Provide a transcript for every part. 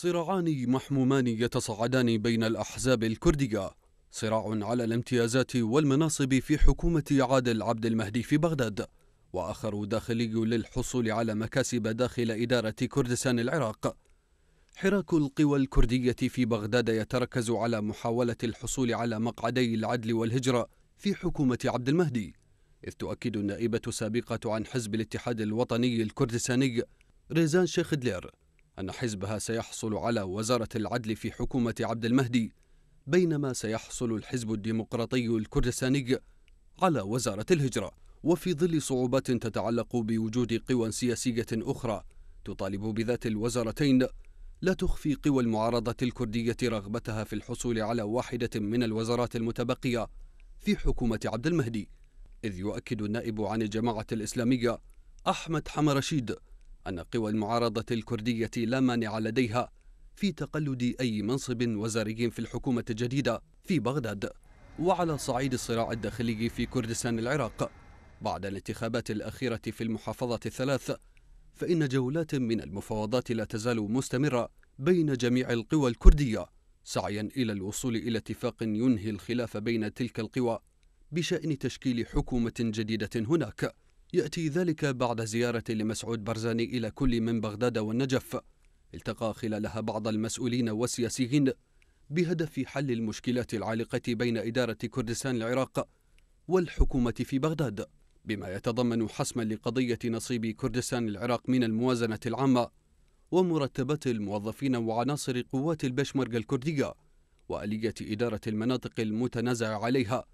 صراعان محمومان يتصاعدان بين الأحزاب الكردية صراع على الامتيازات والمناصب في حكومة عادل عبد المهدي في بغداد وآخر داخلي للحصول على مكاسب داخل إدارة كردستان العراق حراك القوى الكردية في بغداد يتركز على محاولة الحصول على مقعدي العدل والهجرة في حكومة عبد المهدي إذ تؤكد النائبة السابقة عن حزب الاتحاد الوطني الكردستاني ريزان شيخ دلير أن حزبها سيحصل على وزارة العدل في حكومة عبد المهدي بينما سيحصل الحزب الديمقراطي الكردستاني على وزارة الهجرة وفي ظل صعوبات تتعلق بوجود قوى سياسية أخرى تطالب بذات الوزارتين لا تخفي قوى المعارضة الكردية رغبتها في الحصول على واحدة من الوزارات المتبقية في حكومة عبد المهدي إذ يؤكد النائب عن الجماعة الإسلامية أحمد حمرشيد أن قوى المعارضة الكردية لا مانع لديها في تقلد أي منصب وزاري في الحكومة الجديدة في بغداد وعلى صعيد الصراع الداخلي في كردستان العراق بعد الانتخابات الأخيرة في المحافظة الثلاث فإن جولات من المفاوضات لا تزال مستمرة بين جميع القوى الكردية سعيا إلى الوصول إلى اتفاق ينهي الخلاف بين تلك القوى بشأن تشكيل حكومة جديدة هناك يأتي ذلك بعد زيارة لمسعود برزاني إلى كل من بغداد والنجف التقى خلالها بعض المسؤولين والسياسيين بهدف حل المشكلات العالقة بين إدارة كردستان العراق والحكومة في بغداد بما يتضمن حسما لقضية نصيب كردستان العراق من الموازنة العامة ومرتبات الموظفين وعناصر قوات البشمرج الكردية وآلية إدارة المناطق المتنازع عليها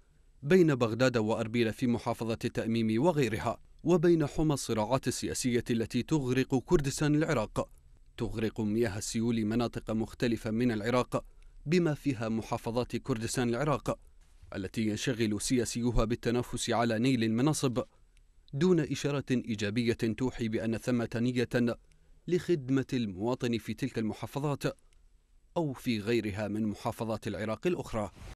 بين بغداد وأربيل في محافظة التأميم وغيرها وبين حمى الصراعات السياسية التي تغرق كردستان العراق تغرق مياه السيول مناطق مختلفة من العراق بما فيها محافظات كردستان العراق التي ينشغل سياسيها بالتنافس على نيل المناصب دون إشارة إيجابية توحي بأن ثمة نية لخدمة المواطن في تلك المحافظات أو في غيرها من محافظات العراق الأخرى